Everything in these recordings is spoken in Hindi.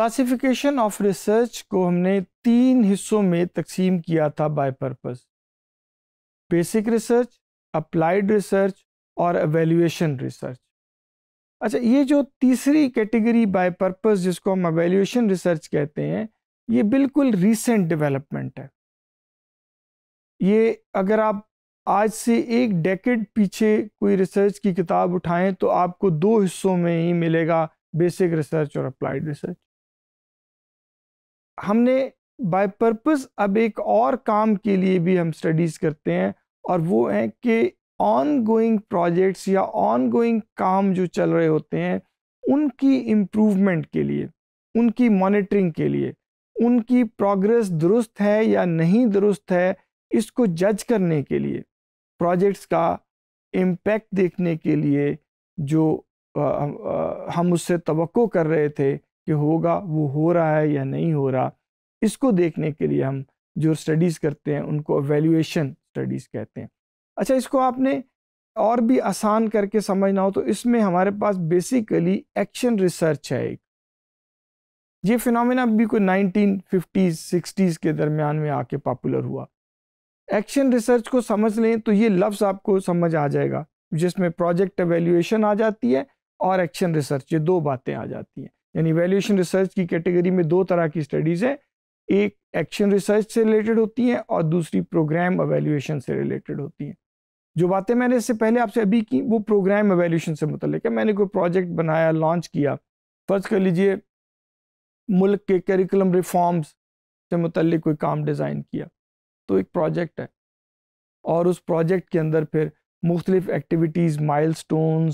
क्लासिफिकेशन ऑफ रिसर्च को हमने तीन हिस्सों में तकसीम किया था by purpose basic research applied research और एवेल्यूशन रिसर्च अच्छा ये जो तीसरी कैटेगरी बाय पर्पस जिसको हम एवेल्यूशन रिसर्च कहते हैं ये बिल्कुल रीसेंट डेवलपमेंट है ये अगर आप आज से एक डेकेड पीछे कोई रिसर्च की किताब उठाएं तो आपको दो हिस्सों में ही मिलेगा बेसिक रिसर्च और अप्लाइड रिसर्च हमने बाय पर्पस अब एक और काम के लिए भी हम स्टडीज़ करते हैं और वो है कि ऑन गोइंग प्रोजेक्ट्स या ऑन गोइंग काम जो चल रहे होते हैं उनकी इम्प्रूवमेंट के लिए उनकी मॉनिटरिंग के लिए उनकी प्रोग्रेस दुरुस्त है या नहीं दुरुस्त है इसको जज करने के लिए प्रोजेक्ट्स का इम्पैक्ट देखने के लिए जो आ, आ, हम उससे तो कर रहे थे कि होगा वो हो रहा है या नहीं हो रहा इसको देखने के लिए हम जो स्टडीज़ करते हैं उनको वैल्यूएशन स्टडीज़ कहते हैं अच्छा इसको आपने और भी आसान करके समझना हो तो इसमें हमारे पास बेसिकली एक्शन रिसर्च है एक ये फिनमिना भी कोई 1950s 60s के दरमियान में आके पॉपुलर हुआ एक्शन रिसर्च को समझ लें तो ये लफ्ज़ आपको समझ आ जाएगा जिसमें प्रोजेक्ट एवेल्यूएशन आ जाती है और एक्शन रिसर्च ये दो बातें आ जाती हैं यानी वैल्यूएशन रिसर्च की कैटेगरी में दो तरह की स्टडीज़ हैं एक एक्शन रिसर्च से रिलेटेड होती हैं और दूसरी प्रोग्राम अवेल्यूशन से रिलेटेड होती हैं जो बातें मैंने इससे पहले आपसे अभी की वो प्रोग्राम अवेल्यूशन से मुतलिक है मैंने कोई प्रोजेक्ट बनाया लॉन्च किया फ़र्ज़ कर लीजिए मुल्क के करिकुलम रिफॉर्म्स से मुतल कोई काम डिज़ाइन किया तो एक प्रोजेक्ट है और उस प्रोजेक्ट के अंदर फिर मुख्तलिफ एक्टिविटीज़ स्टोन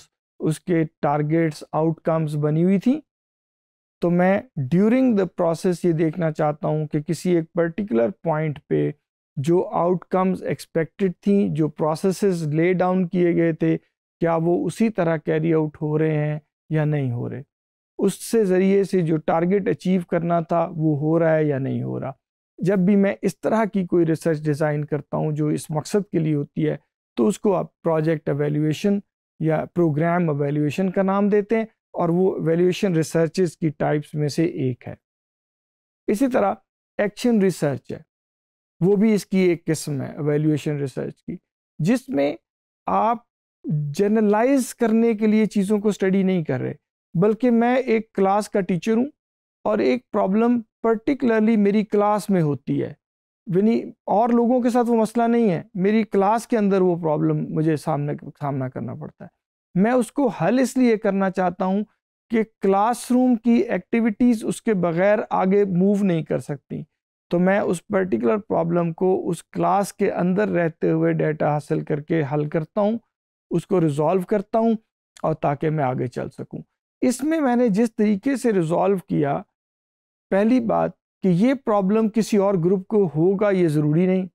उसके टारगेट्स आउटकम्स बनी हुई थी तो मैं ड्यूरिंग द प्रोसेस ये देखना चाहता हूँ कि किसी एक पर्टिकुलर पॉइंट पे जो आउटकम्स एक्सपेक्टेड थी जो प्रोसेसेस ले डाउन किए गए थे क्या वो उसी तरह कैरी आउट हो रहे हैं या नहीं हो रहे उससे ज़रिए से जो टारगेट अचीव करना था वो हो रहा है या नहीं हो रहा जब भी मैं इस तरह की कोई रिसर्च डिज़ाइन करता हूँ जो इस मकसद के लिए होती है तो उसको आप प्रोजेक्ट एवेल्यूएशन या प्रोग्राम एवेल्यूएशन का नाम देते हैं और वो वैल्यूएशन रिसर्च की टाइप्स में से एक है इसी तरह एक्शन रिसर्च है वो भी इसकी एक किस्म है वैल्यूएशन रिसर्च की जिसमें आप जनरलाइज करने के लिए चीज़ों को स्टडी नहीं कर रहे बल्कि मैं एक क्लास का टीचर हूँ और एक प्रॉब्लम पर्टिकुलरली मेरी क्लास में होती है यानी और लोगों के साथ वो मसला नहीं है मेरी क्लास के अंदर वो प्रॉब्लम मुझे सामने सामना करना पड़ता है मैं उसको हल इसलिए करना चाहता हूँ कि क्लासरूम की एक्टिविटीज़ उसके बगैर आगे मूव नहीं कर सकती तो मैं उस पर्टिकुलर प्रॉब्लम को उस क्लास के अंदर रहते हुए डेटा हासिल करके हल करता हूँ उसको रिज़ॉल्व करता हूँ और ताकि मैं आगे चल सकूँ इसमें मैंने जिस तरीके से रिज़ॉल्व किया पहली बात कि ये प्रॉब्लम किसी और ग्रुप को होगा ये ज़रूरी नहीं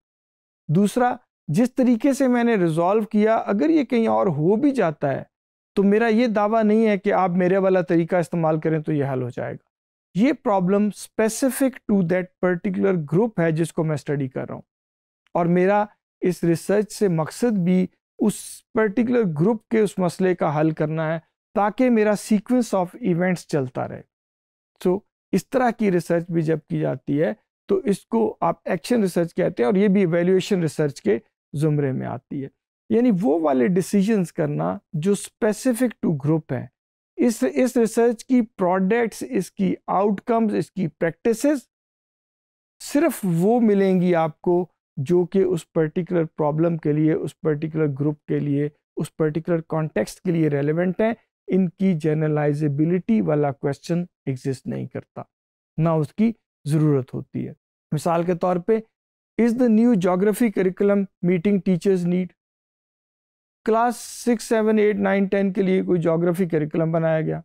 दूसरा जिस तरीके से मैंने रिज़ॉल्व किया अगर ये कहीं और हो भी जाता है तो मेरा ये दावा नहीं है कि आप मेरे वाला तरीका इस्तेमाल करें तो ये हल हो जाएगा ये problem specific to that particular group है जिसको मैं स्टडी कर रहा हूँ और मेरा इस रिसर्च से मकसद भी उस पर्टिकुलर ग्रुप के उस मसले का हल करना है ताकि मेरा सीक्वेंस ऑफ इवेंट्स चलता रहे सो so, इस तरह की रिसर्च भी जब की जाती है तो इसको आप एक्शन रिसर्च कहते हैं और ये भी एवेल्यूशन रिसर्च के ज़ुमरे में आती है यानी वो वाले डिसीजंस करना जो स्पेसिफिक टू ग्रुप है इस इस रिसर्च की प्रोडक्ट्स इसकी आउटकम्स इसकी प्रैक्टिसेस सिर्फ वो मिलेंगी आपको जो कि उस पर्टिकुलर प्रॉब्लम के लिए उस पर्टिकुलर ग्रुप के लिए उस पर्टिकुलर कॉन्टेक्स्ट के लिए रेलिवेंट हैं इनकी जनरलाइजेबिलिटी वाला क्वेश्चन एग्जिस्ट नहीं करता ना उसकी ज़रूरत होती है मिसाल के तौर पे is the new geography curriculum meeting teachers need class six seven eight nine ten के लिए कोई जोग्राफी करिकुलम बनाया गया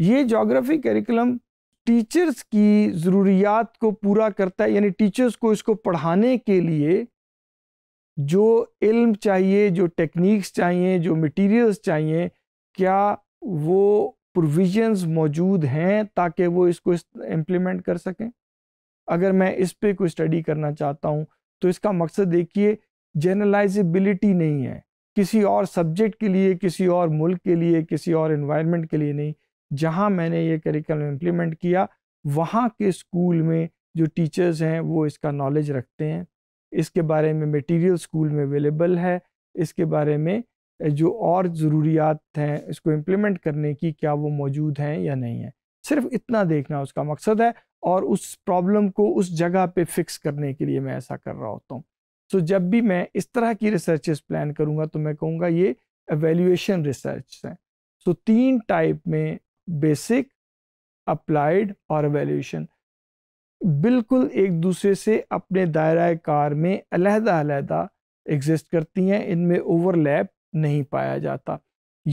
ये जोग्राफी करिकुलम टीचर्स की ज़रूरियात को पूरा करता है यानी टीचर्स को इसको पढ़ाने के लिए जो इल्म चाहिए जो टेक्निक्स चाहिए जो मटेरियल्स चाहिए क्या वो प्रोविजंस मौजूद हैं ताकि वो इसको इम्प्लीमेंट कर सकें अगर मैं इस पर कोई स्टडी करना चाहता हूँ तो इसका मकसद देखिए जनरलाइजेबिलिटी नहीं है किसी और सब्जेक्ट के लिए किसी और मुल्क के लिए किसी और इन्वायरमेंट के लिए नहीं जहाँ मैंने ये करिकुलम इम्प्लीमेंट किया वहाँ के स्कूल में जो टीचर्स हैं वो इसका नॉलेज रखते हैं इसके बारे में मटेरियल स्कूल में अवेलेबल है इसके बारे में जो और ज़रूरियात हैं इसको इम्प्लीमेंट करने की क्या वो मौजूद हैं या नहीं है सिर्फ इतना देखना उसका मकसद है और उस प्रॉब्लम को उस जगह पे फिक्स करने के लिए मैं ऐसा कर रहा होता हूँ सो तो जब भी मैं इस तरह की रिसर्चेस प्लान करूँगा तो मैं कहूँगा ये एवेल्यूएशन रिसर्च हैं सो तो so, तीन टाइप में बेसिक अप्लाइड और एवेल्यूशन बिल्कुल एक दूसरे से अपने दायरा कार में अलहदा अलहदा एग्जिस्ट करती हैं इनमें ओवरलैप नहीं पाया जाता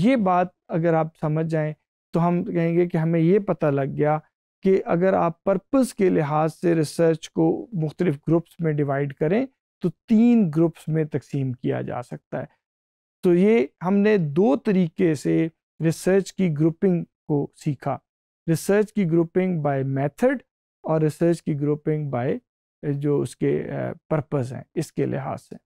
ये बात अगर आप समझ जाएं तो हम कहेंगे कि हमें ये पता लग गया कि अगर आप पर्पस के लिहाज से रिसर्च को मुख्तलिफ ग्रुप्स में डिवाइड करें तो तीन ग्रुप्स में तकसीम किया जा सकता है तो ये हमने दो तरीके से रिसर्च की ग्रुपिंग को सीखा रिसर्च की ग्रुपिंग बाय मेथड और रिसर्च की ग्रुपिंग बाय जो उसके पर्पस हैं इसके लिहाज से